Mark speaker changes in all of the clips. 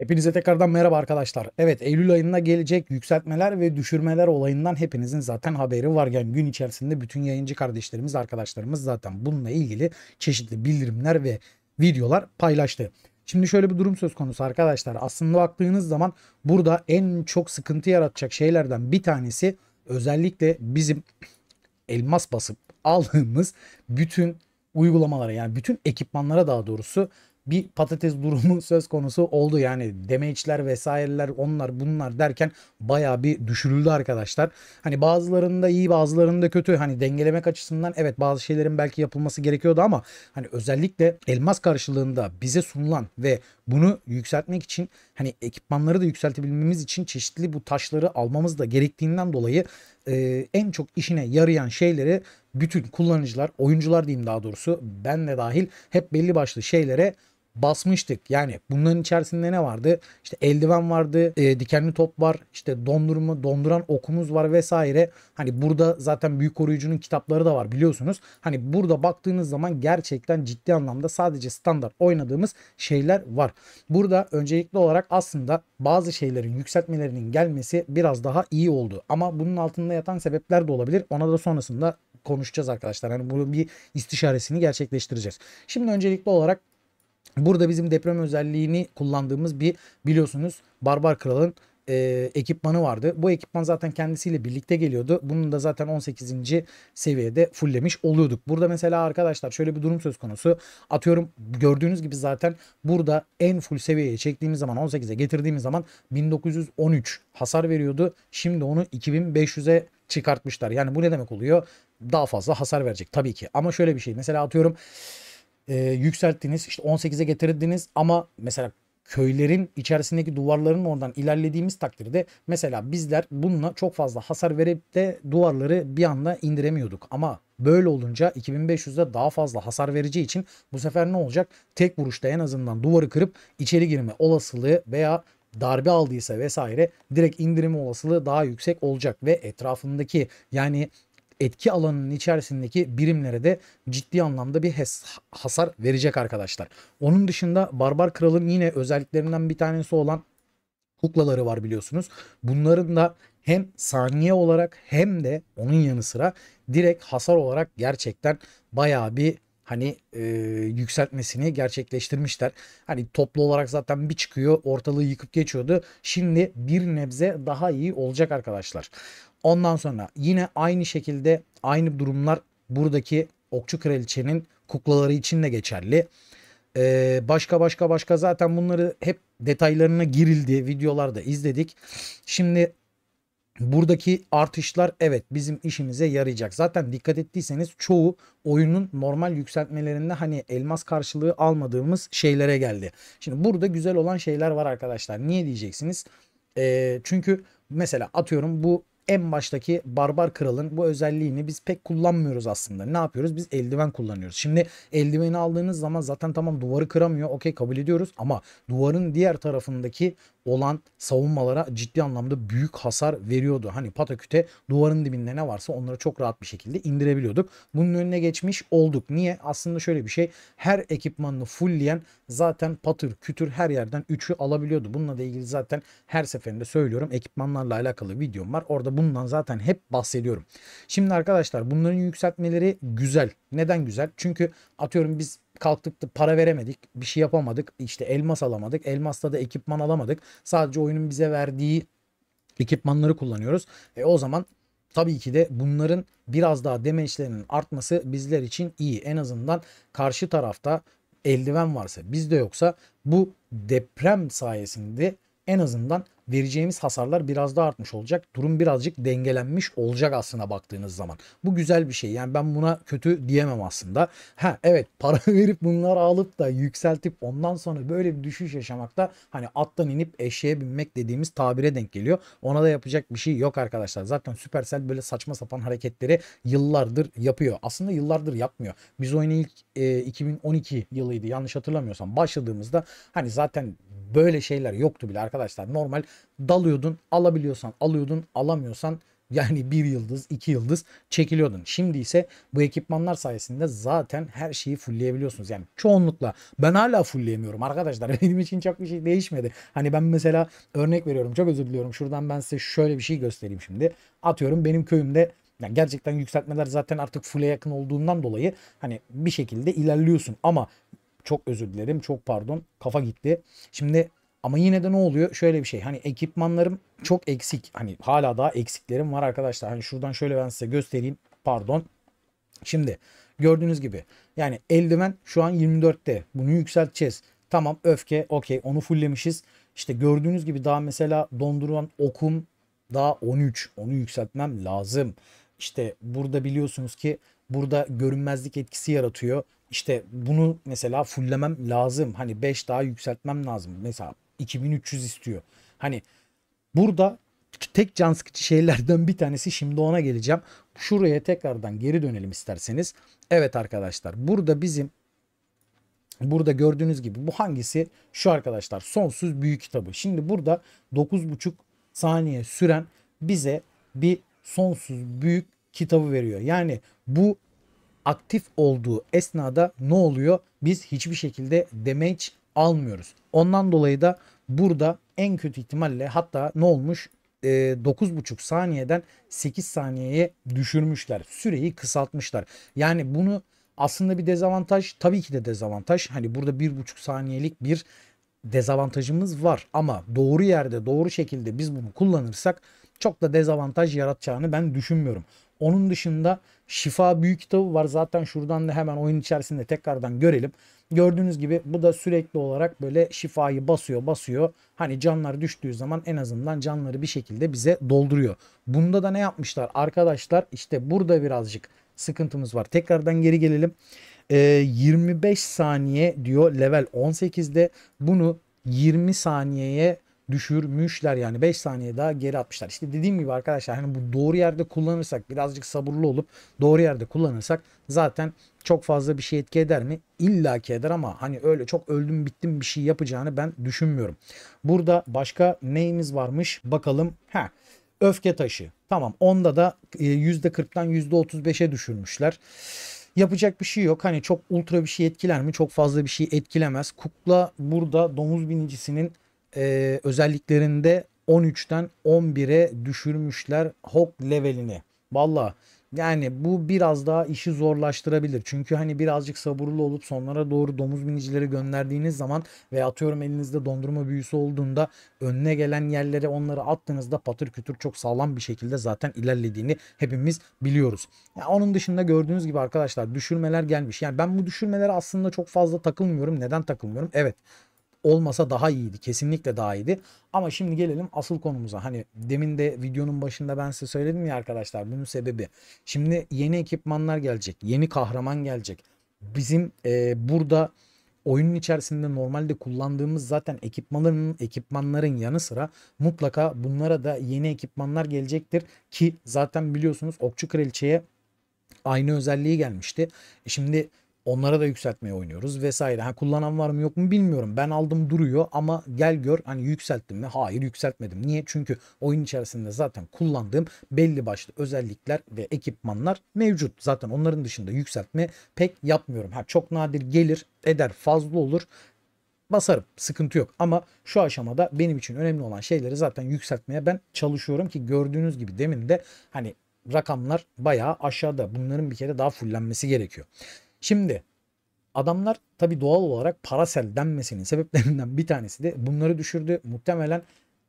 Speaker 1: Hepinize tekrardan merhaba arkadaşlar. Evet Eylül ayında gelecek yükseltmeler ve düşürmeler olayından hepinizin zaten haberi var. Yani gün içerisinde bütün yayıncı kardeşlerimiz, arkadaşlarımız zaten bununla ilgili çeşitli bildirimler ve videolar paylaştı. Şimdi şöyle bir durum söz konusu arkadaşlar. Aslında baktığınız zaman burada en çok sıkıntı yaratacak şeylerden bir tanesi özellikle bizim elmas basıp aldığımız bütün uygulamalara yani bütün ekipmanlara daha doğrusu bir patates durumu söz konusu oldu. Yani demeçler vesaireler onlar bunlar derken baya bir düşürüldü arkadaşlar. Hani bazılarında iyi bazılarında kötü. Hani dengelemek açısından evet bazı şeylerin belki yapılması gerekiyordu ama hani özellikle elmas karşılığında bize sunulan ve bunu yükseltmek için hani ekipmanları da yükseltebilmemiz için çeşitli bu taşları almamız da gerektiğinden dolayı e, en çok işine yarayan şeyleri bütün kullanıcılar, oyuncular diyeyim daha doğrusu ben de dahil hep belli başlı şeylere basmıştık. Yani bunların içerisinde ne vardı? İşte eldiven vardı, e, dikenli top var, işte dondurma, donduran okumuz var vesaire. Hani burada zaten büyük koruyucunun kitapları da var biliyorsunuz. Hani burada baktığınız zaman gerçekten ciddi anlamda sadece standart oynadığımız şeyler var. Burada öncelikli olarak aslında bazı şeylerin yükseltmelerinin gelmesi biraz daha iyi oldu. Ama bunun altında yatan sebepler de olabilir. Ona da sonrasında konuşacağız arkadaşlar. Hani bunu bir istişaresini gerçekleştireceğiz. Şimdi öncelikli olarak Burada bizim deprem özelliğini kullandığımız bir biliyorsunuz Barbar Kral'ın e, ekipmanı vardı. Bu ekipman zaten kendisiyle birlikte geliyordu. Bunun da zaten 18. seviyede fulllemiş oluyorduk. Burada mesela arkadaşlar şöyle bir durum söz konusu. Atıyorum gördüğünüz gibi zaten burada en full seviyeye çektiğimiz zaman 18'e getirdiğimiz zaman 1913 hasar veriyordu. Şimdi onu 2500'e çıkartmışlar. Yani bu ne demek oluyor? Daha fazla hasar verecek tabii ki. Ama şöyle bir şey. Mesela atıyorum e, yükselttiniz. İşte 18'e getirdiniz ama mesela köylerin içerisindeki duvarların oradan ilerlediğimiz takdirde mesela bizler bununla çok fazla hasar verip de duvarları bir anda indiremiyorduk. Ama böyle olunca 2500'de daha fazla hasar vereceği için bu sefer ne olacak? Tek vuruşta en azından duvarı kırıp içeri girme olasılığı veya darbe aldıysa vesaire direkt indirimi olasılığı daha yüksek olacak ve etrafındaki yani etki alanının içerisindeki birimlere de ciddi anlamda bir hasar verecek arkadaşlar. Onun dışında Barbar Kral'ın yine özelliklerinden bir tanesi olan kuklaları var biliyorsunuz. Bunların da hem saniye olarak hem de onun yanı sıra direkt hasar olarak gerçekten bayağı bir hani e, yükseltmesini gerçekleştirmişler. Hani toplu olarak zaten bir çıkıyor ortalığı yıkıp geçiyordu. Şimdi bir nebze daha iyi olacak arkadaşlar. Ondan sonra yine aynı şekilde aynı durumlar buradaki okçu kraliçenin kuklaları için de geçerli. Ee, başka başka başka zaten bunları hep detaylarına girildi. Videolarda izledik. Şimdi buradaki artışlar evet bizim işimize yarayacak. Zaten dikkat ettiyseniz çoğu oyunun normal yükseltmelerinde hani elmas karşılığı almadığımız şeylere geldi. Şimdi burada güzel olan şeyler var arkadaşlar. Niye diyeceksiniz? Ee, çünkü mesela atıyorum bu en baştaki barbar kralın bu özelliğini biz pek kullanmıyoruz aslında. Ne yapıyoruz? Biz eldiven kullanıyoruz. Şimdi eldiveni aldığınız zaman zaten tamam duvarı kıramıyor. Okey kabul ediyoruz ama duvarın diğer tarafındaki olan savunmalara ciddi anlamda büyük hasar veriyordu. Hani Pataküt'e duvarın dibinde ne varsa onları çok rahat bir şekilde indirebiliyorduk. Bunun önüne geçmiş olduk. Niye? Aslında şöyle bir şey. Her ekipmanını fullleyen zaten patır kütür her yerden 3'ü alabiliyordu. Bununla da ilgili zaten her seferinde söylüyorum. Ekipmanlarla alakalı videom var. Orada bundan zaten hep bahsediyorum. Şimdi arkadaşlar bunların yükseltmeleri güzel. Neden güzel? Çünkü atıyorum biz kalktık da para veremedik. Bir şey yapamadık. İşte elmas alamadık. Elmas'ta da ekipman alamadık. Sadece oyunun bize verdiği ekipmanları kullanıyoruz. E o zaman tabii ki de bunların biraz daha demeçlerinin artması bizler için iyi. En azından karşı tarafta eldiven varsa bizde yoksa bu deprem sayesinde en azından vereceğimiz hasarlar biraz daha artmış olacak. Durum birazcık dengelenmiş olacak aslına baktığınız zaman. Bu güzel bir şey. Yani ben buna kötü diyemem aslında. Ha evet para verip bunları alıp da yükseltip ondan sonra böyle bir düşüş yaşamakta hani attan inip eşeğe binmek dediğimiz tabire denk geliyor. Ona da yapacak bir şey yok arkadaşlar. Zaten Supercell böyle saçma sapan hareketleri yıllardır yapıyor. Aslında yıllardır yapmıyor. Biz oyunu ilk e, 2012 yılıydı yanlış hatırlamıyorsam başladığımızda hani zaten böyle şeyler yoktu bile arkadaşlar. Normal dalıyordun alabiliyorsan alıyordun alamıyorsan yani bir yıldız, iki yıldız çekiliyordun. Şimdi ise bu ekipmanlar sayesinde zaten her şeyi fullleyebiliyorsunuz. Yani çoğunlukla ben hala fullleyemiyorum arkadaşlar. Benim için çok bir şey değişmedi. Hani ben mesela örnek veriyorum. Çok özür diliyorum. Şuradan ben size şöyle bir şey göstereyim şimdi. Atıyorum benim köyümde yani gerçekten yükseltmeler zaten artık full'e yakın olduğundan dolayı hani bir şekilde ilerliyorsun ama çok özür dilerim. Çok pardon. Kafa gitti. Şimdi ama yine de ne oluyor? Şöyle bir şey. Hani ekipmanlarım çok eksik. Hani hala daha eksiklerim var arkadaşlar. Hani şuradan şöyle ben size göstereyim. Pardon. Şimdi gördüğünüz gibi yani eldiven şu an 24'te. Bunu yükselteceğiz. Tamam öfke okey onu fulllemişiz. İşte gördüğünüz gibi daha mesela dondurulan okum daha 13. Onu yükseltmem lazım. İşte burada biliyorsunuz ki burada görünmezlik etkisi yaratıyor işte bunu mesela fulllemem lazım. Hani 5 daha yükseltmem lazım. Mesela 2300 istiyor. Hani burada tek can sıkıcı şeylerden bir tanesi şimdi ona geleceğim. Şuraya tekrardan geri dönelim isterseniz. Evet arkadaşlar burada bizim burada gördüğünüz gibi bu hangisi? Şu arkadaşlar sonsuz büyük kitabı. Şimdi burada 9,5 saniye süren bize bir sonsuz büyük kitabı veriyor. Yani bu aktif olduğu esnada ne oluyor? Biz hiçbir şekilde damage almıyoruz. Ondan dolayı da burada en kötü ihtimalle hatta ne olmuş? E, ee, 9,5 saniyeden 8 saniyeye düşürmüşler. Süreyi kısaltmışlar. Yani bunu aslında bir dezavantaj tabii ki de dezavantaj. Hani burada 1,5 saniyelik bir dezavantajımız var ama doğru yerde doğru şekilde biz bunu kullanırsak çok da dezavantaj yaratacağını ben düşünmüyorum. Onun dışında Şifa Büyük kitabı var. Zaten şuradan da hemen oyun içerisinde tekrardan görelim. Gördüğünüz gibi bu da sürekli olarak böyle şifayı basıyor basıyor. Hani canlar düştüğü zaman en azından canları bir şekilde bize dolduruyor. Bunda da ne yapmışlar arkadaşlar? İşte burada birazcık sıkıntımız var. Tekrardan geri gelelim. E, ee, 25 saniye diyor level 18'de bunu 20 saniyeye düşürmüşler yani 5 saniye daha geri atmışlar. İşte dediğim gibi arkadaşlar hani bu doğru yerde kullanırsak birazcık sabırlı olup doğru yerde kullanırsak zaten çok fazla bir şey etki eder mi? İlla ki eder ama hani öyle çok öldüm bittim bir şey yapacağını ben düşünmüyorum. Burada başka neyimiz varmış bakalım. Ha öfke taşı. Tamam onda da %40'dan e, %35'e düşürmüşler yapacak bir şey yok. Hani çok ultra bir şey etkiler mi? Çok fazla bir şey etkilemez. Kukla burada domuz binicisinin e, özelliklerinde 13'ten 11'e düşürmüşler Hawk levelini. Valla yani bu biraz daha işi zorlaştırabilir. Çünkü hani birazcık sabırlı olup sonlara doğru domuz binicileri gönderdiğiniz zaman ve atıyorum elinizde dondurma büyüsü olduğunda önüne gelen yerlere onları attığınızda patır kütür çok sağlam bir şekilde zaten ilerlediğini hepimiz biliyoruz. Yani onun dışında gördüğünüz gibi arkadaşlar düşürmeler gelmiş. Yani ben bu düşürmelere aslında çok fazla takılmıyorum. Neden takılmıyorum? Evet olmasa daha iyiydi. Kesinlikle daha iyiydi. Ama şimdi gelelim asıl konumuza. Hani demin de videonun başında ben size söyledim ya arkadaşlar bunun sebebi. Şimdi yeni ekipmanlar gelecek. Yeni kahraman gelecek. Bizim e, burada oyunun içerisinde normalde kullandığımız zaten ekipmanların ekipmanların yanı sıra mutlaka bunlara da yeni ekipmanlar gelecektir ki zaten biliyorsunuz Okçu Kraliçe'ye aynı özelliği gelmişti. E, şimdi Onlara da yükseltmeye oynuyoruz vesaire. Ha, kullanan var mı yok mu bilmiyorum. Ben aldım duruyor ama gel gör hani yükselttim mi? Hayır yükseltmedim. Niye? Çünkü oyun içerisinde zaten kullandığım belli başlı özellikler ve ekipmanlar mevcut. Zaten onların dışında yükseltme pek yapmıyorum. Ha, çok nadir gelir eder fazla olur basarım. Sıkıntı yok. Ama şu aşamada benim için önemli olan şeyleri zaten yükseltmeye ben çalışıyorum ki gördüğünüz gibi demin de hani rakamlar bayağı aşağıda. Bunların bir kere daha fullenmesi gerekiyor. Şimdi adamlar tabi doğal olarak parasel denmesinin sebeplerinden bir tanesi de bunları düşürdü. Muhtemelen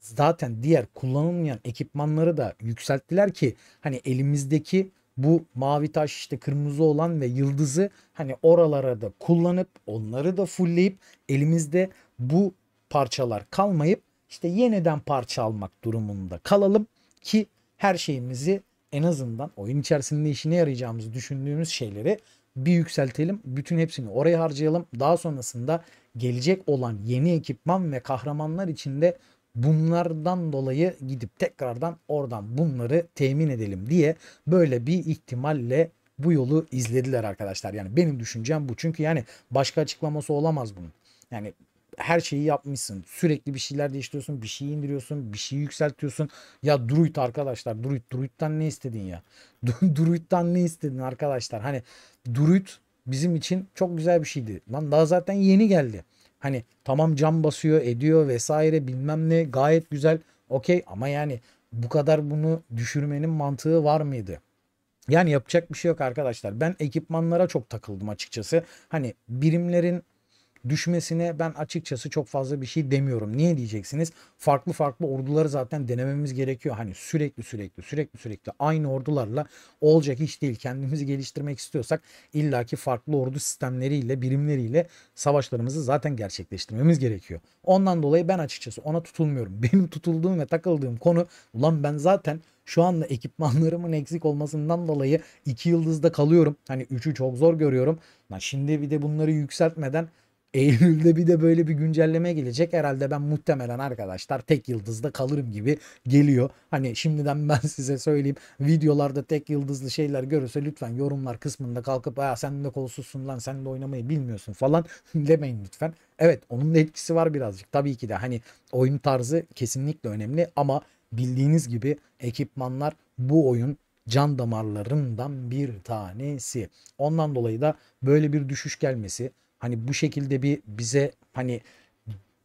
Speaker 1: zaten diğer kullanılmayan ekipmanları da yükselttiler ki hani elimizdeki bu mavi taş işte kırmızı olan ve yıldızı hani oralara da kullanıp onları da fullleyip elimizde bu parçalar kalmayıp işte yeniden parça almak durumunda kalalım ki her şeyimizi en azından oyun içerisinde işine yarayacağımızı düşündüğümüz şeyleri bir yükseltelim. Bütün hepsini oraya harcayalım. Daha sonrasında gelecek olan yeni ekipman ve kahramanlar içinde bunlardan dolayı gidip tekrardan oradan bunları temin edelim diye böyle bir ihtimalle bu yolu izlediler arkadaşlar. Yani benim düşüncem bu. Çünkü yani başka açıklaması olamaz bunun. Yani her şeyi yapmışsın. Sürekli bir şeyler değiştiriyorsun, bir şey indiriyorsun, bir şey yükseltiyorsun. Ya Druid arkadaşlar, Druid, Druid'den ne istedin ya? Druid'den ne istedin arkadaşlar? Hani Druid bizim için çok güzel bir şeydi. Lan daha zaten yeni geldi. Hani tamam cam basıyor, ediyor vesaire bilmem ne gayet güzel. Okey ama yani bu kadar bunu düşürmenin mantığı var mıydı? Yani yapacak bir şey yok arkadaşlar. Ben ekipmanlara çok takıldım açıkçası. Hani birimlerin düşmesine ben açıkçası çok fazla bir şey demiyorum. Niye diyeceksiniz? Farklı farklı orduları zaten denememiz gerekiyor. Hani sürekli sürekli sürekli sürekli aynı ordularla olacak iş değil. Kendimizi geliştirmek istiyorsak illaki farklı ordu sistemleriyle, birimleriyle savaşlarımızı zaten gerçekleştirmemiz gerekiyor. Ondan dolayı ben açıkçası ona tutulmuyorum. Benim tutulduğum ve takıldığım konu ulan ben zaten şu anda ekipmanlarımın eksik olmasından dolayı 2 yıldızda kalıyorum. Hani 3'ü çok zor görüyorum. Lan şimdi bir de bunları yükseltmeden Eylül'de bir de böyle bir güncelleme gelecek. Herhalde ben muhtemelen arkadaşlar tek yıldızda kalırım gibi geliyor. Hani şimdiden ben size söyleyeyim. Videolarda tek yıldızlı şeyler görürse lütfen yorumlar kısmında kalkıp Aa, sen de kolsuzsun lan sen de oynamayı bilmiyorsun falan demeyin lütfen. Evet onun da etkisi var birazcık. Tabii ki de hani oyun tarzı kesinlikle önemli ama bildiğiniz gibi ekipmanlar bu oyun can damarlarından bir tanesi. Ondan dolayı da böyle bir düşüş gelmesi Hani bu şekilde bir bize hani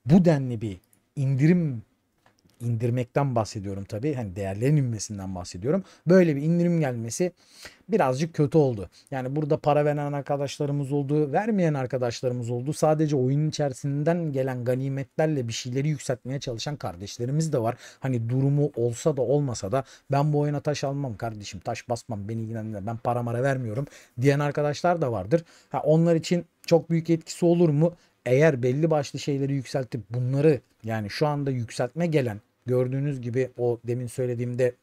Speaker 1: bu denli bir indirim indirmekten bahsediyorum tabii. Hani değerlerin inmesinden bahsediyorum. Böyle bir indirim gelmesi birazcık kötü oldu. Yani burada para veren arkadaşlarımız oldu, vermeyen arkadaşlarımız oldu. Sadece oyun içerisinden gelen ganimetlerle bir şeyleri yükseltmeye çalışan kardeşlerimiz de var. Hani durumu olsa da olmasa da ben bu oyuna taş almam kardeşim, taş basmam, beni ilgilendirmez. Ben para mara vermiyorum diyen arkadaşlar da vardır. Ha onlar için çok büyük etkisi olur mu? Eğer belli başlı şeyleri yükseltip bunları yani şu anda yükseltme gelen gördüğünüz gibi o demin söylediğimde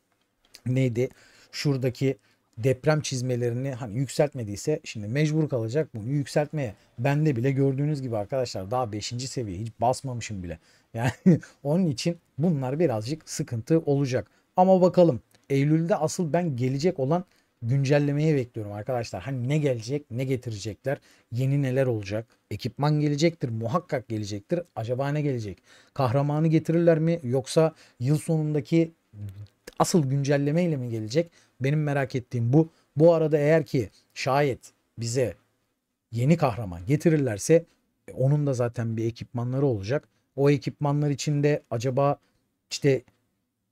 Speaker 1: neydi? Şuradaki deprem çizmelerini hani yükseltmediyse şimdi mecbur kalacak bunu yükseltmeye. Ben de bile gördüğünüz gibi arkadaşlar daha 5. seviye hiç basmamışım bile. Yani onun için bunlar birazcık sıkıntı olacak. Ama bakalım Eylül'de asıl ben gelecek olan Güncellemeye bekliyorum arkadaşlar. Hani ne gelecek, ne getirecekler, yeni neler olacak, ekipman gelecektir, muhakkak gelecektir. Acaba ne gelecek? Kahramanı getirirler mi yoksa yıl sonundaki asıl güncellemeyle mi gelecek? Benim merak ettiğim bu. Bu arada eğer ki şayet bize yeni kahraman getirirlerse e, onun da zaten bir ekipmanları olacak. O ekipmanlar içinde acaba işte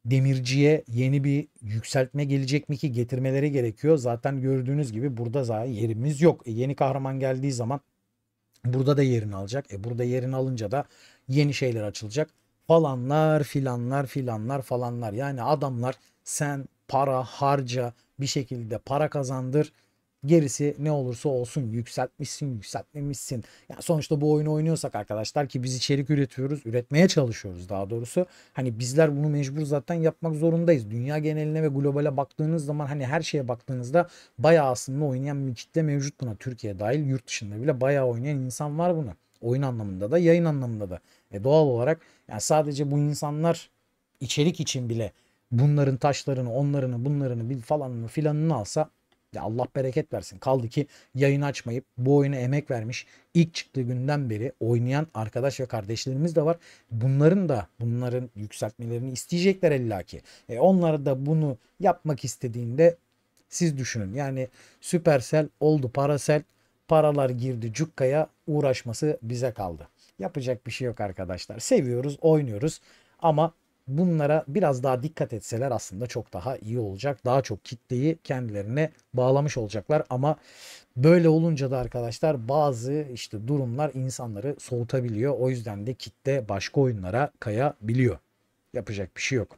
Speaker 1: demirciye yeni bir yükseltme gelecek mi ki getirmeleri gerekiyor. Zaten gördüğünüz gibi burada zaten yerimiz yok. E yeni kahraman geldiği zaman burada da yerini alacak. E burada yerini alınca da yeni şeyler açılacak. Falanlar filanlar filanlar falanlar. Yani adamlar sen para harca bir şekilde para kazandır Gerisi ne olursa olsun yükseltmişsin yükseltmemişsin. Yani sonuçta bu oyunu oynuyorsak arkadaşlar ki biz içerik üretiyoruz. Üretmeye çalışıyoruz daha doğrusu. Hani bizler bunu mecbur zaten yapmak zorundayız. Dünya geneline ve globale baktığınız zaman hani her şeye baktığınızda bayağı aslında oynayan bir kitle mevcut buna. Türkiye dahil yurt dışında bile bayağı oynayan insan var buna. Oyun anlamında da yayın anlamında da. E doğal olarak yani sadece bu insanlar içerik için bile bunların taşlarını onlarını bunlarını falanını filanını alsa ya Allah bereket versin. Kaldı ki yayın açmayıp bu oyuna emek vermiş ilk çıktığı günden beri oynayan arkadaş ve kardeşlerimiz de var. Bunların da bunların yükseltmelerini isteyecekler illaki. E onlara da bunu yapmak istediğinde siz düşünün. Yani Supercell oldu parasel, paralar girdi cukkaya uğraşması bize kaldı. Yapacak bir şey yok arkadaşlar. Seviyoruz, oynuyoruz ama bunlara biraz daha dikkat etseler aslında çok daha iyi olacak. Daha çok kitleyi kendilerine bağlamış olacaklar ama böyle olunca da arkadaşlar bazı işte durumlar insanları soğutabiliyor. O yüzden de kitle başka oyunlara kayabiliyor. Yapacak bir şey yok.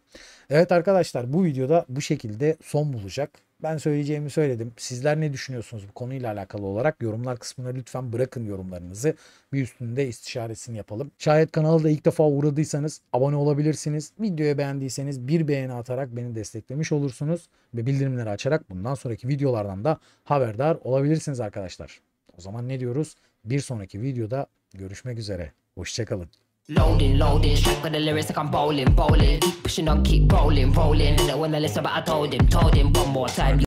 Speaker 1: Evet arkadaşlar bu videoda bu şekilde son bulacak ben söyleyeceğimi söyledim. Sizler ne düşünüyorsunuz bu konuyla alakalı olarak? Yorumlar kısmına lütfen bırakın yorumlarınızı. Bir üstünde istişaresini yapalım. Şayet kanala da ilk defa uğradıysanız abone olabilirsiniz. Videoyu beğendiyseniz bir beğeni atarak beni desteklemiş olursunuz. Ve bildirimleri açarak bundan sonraki videolardan da haberdar olabilirsiniz arkadaşlar. O zaman ne diyoruz? Bir sonraki videoda görüşmek üzere. Hoşçakalın. Loading, loading, Track with the lyrics like I'm bowling, bowling. Keep pushing on, keep rolling, rolling. And when I listen, but I told him, told him one more time.